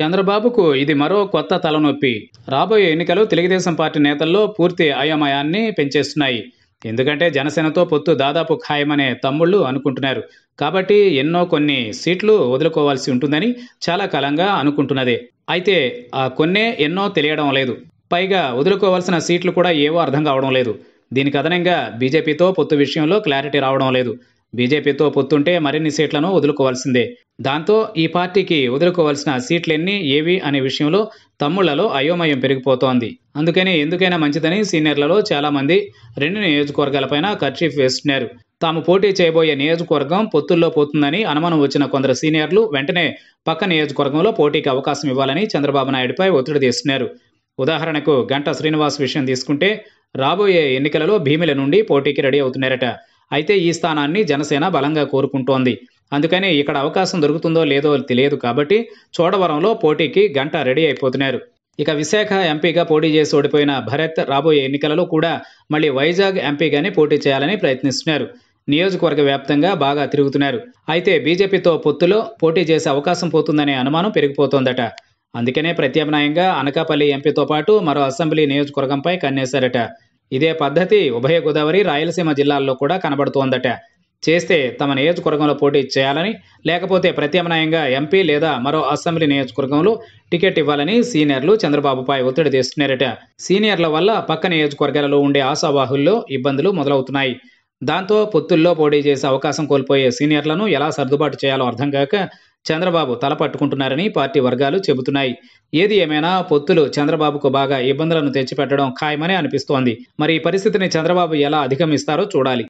చంద్రబాబుకు ఇది మరో కొత్త తలనొప్పి రాబోయే ఎన్నికలు తెలుగుదేశం పార్టీ నేతల్లో పూర్తి అయోమయాన్ని పెంచేస్తున్నాయి ఎందుకంటే జనసేనతో పొత్తు దాదాపు ఖాయమనే తమ్ముళ్ళు అనుకుంటున్నారు కాబట్టి ఎన్నో కొన్ని సీట్లు వదులుకోవాల్సి ఉంటుందని చాలా కాలంగా అనుకుంటున్నదే అయితే ఆ కొన్నే ఎన్నో తెలియడం లేదు పైగా వదులుకోవాల్సిన సీట్లు కూడా ఏవో అర్థం కావడం లేదు దీనికి అదనంగా బీజేపీతో పొత్తు విషయంలో క్లారిటీ రావడం లేదు బీజేపీతో పొత్తుంటే మరిన్ని సీట్లను వదులుకోవాల్సిందే దాంతో ఈ పార్టీకి వదులుకోవాల్సిన సీట్లెన్ని ఏవి అనే విషయంలో తమ్ముళ్లలో అయోమయం పెరిగిపోతోంది అందుకని ఎందుకైనా మంచిదని సీనియర్లలో చాలామంది రెండు నియోజకవర్గాలపైన ఖర్చీఫ్ వేస్తున్నారు తాము పోటీ చేయబోయే నియోజకవర్గం పొత్తుల్లో పోతుందని అనుమానం వచ్చిన కొందరు సీనియర్లు వెంటనే పక్క నియోజకవర్గంలో పోటీకి అవకాశం ఇవ్వాలని చంద్రబాబు నాయుడుపై ఒత్తిడి తీస్తున్నారు ఉదాహరణకు గంటా శ్రీనివాస్ విషయం తీసుకుంటే రాబోయే ఎన్నికలలో భీమిల నుండి పోటీకి రెడీ అవుతున్నారట అయితే ఈ స్థానాన్ని జనసేన బలంగా కోరుకుంటోంది అందుకని ఇక్కడ అవకాశం దొరుకుతుందో లేదో తెలియదు కాబట్టి చోడవరంలో పోటీకి గంట రెడీ అయిపోతున్నారు ఇక విశాఖ ఎంపీగా పోటీ చేసి ఓడిపోయిన భరత్ రాబోయే ఎన్నికలలో కూడా మళ్ళీ వైజాగ్ ఎంపీగానే పోటీ చేయాలని ప్రయత్నిస్తున్నారు నియోజకవర్గ వ్యాప్తంగా బాగా తిరుగుతున్నారు అయితే బీజేపీతో పొత్తులో పోటీ చేసే అవకాశం పోతుందనే అనుమానం పెరిగిపోతోందట అందుకనే ప్రత్యామ్నాయంగా అనకాపల్లి ఎంపీతో పాటు మరో అసెంబ్లీ నియోజకవర్గంపై కన్నేశారట ఇదే పద్ధతి ఉభయ గోదావరి రాయలసీమ జిల్లాల్లో కూడా కనబడుతోందట చేస్తే తమ నియోజకవర్గంలో పోటీ చేయాలని లేకపోతే ప్రత్యామ్నాయంగా ఎంపీ లేదా మరో అసెంబ్లీ నియోజకవర్గంలో టికెట్ ఇవ్వాలని సీనియర్లు చంద్రబాబుపై ఒత్తిడి తెస్తున్నారట సీనియర్ల వల్ల పక్క నియోజకవర్గాలలో ఉండే ఆశావాహుల్లో ఇబ్బందులు మొదలవుతున్నాయి దాంతో పొత్తుల్లో పోటీ చేసే అవకాశం కోల్పోయే సీనియర్లను ఎలా సర్దుబాటు చేయాలో అర్థం కాక చంద్రబాబు తల పట్టుకుంటున్నారని పార్టీ వర్గాలు చెబుతున్నాయి ఏది ఏమైనా పొత్తులు చంద్రబాబుకు బాగా ఇబ్బందులను తెచ్చిపెట్టడం ఖాయమని అనిపిస్తోంది మరి ఈ పరిస్థితిని చంద్రబాబు ఎలా అధిగమిస్తారో చూడాలి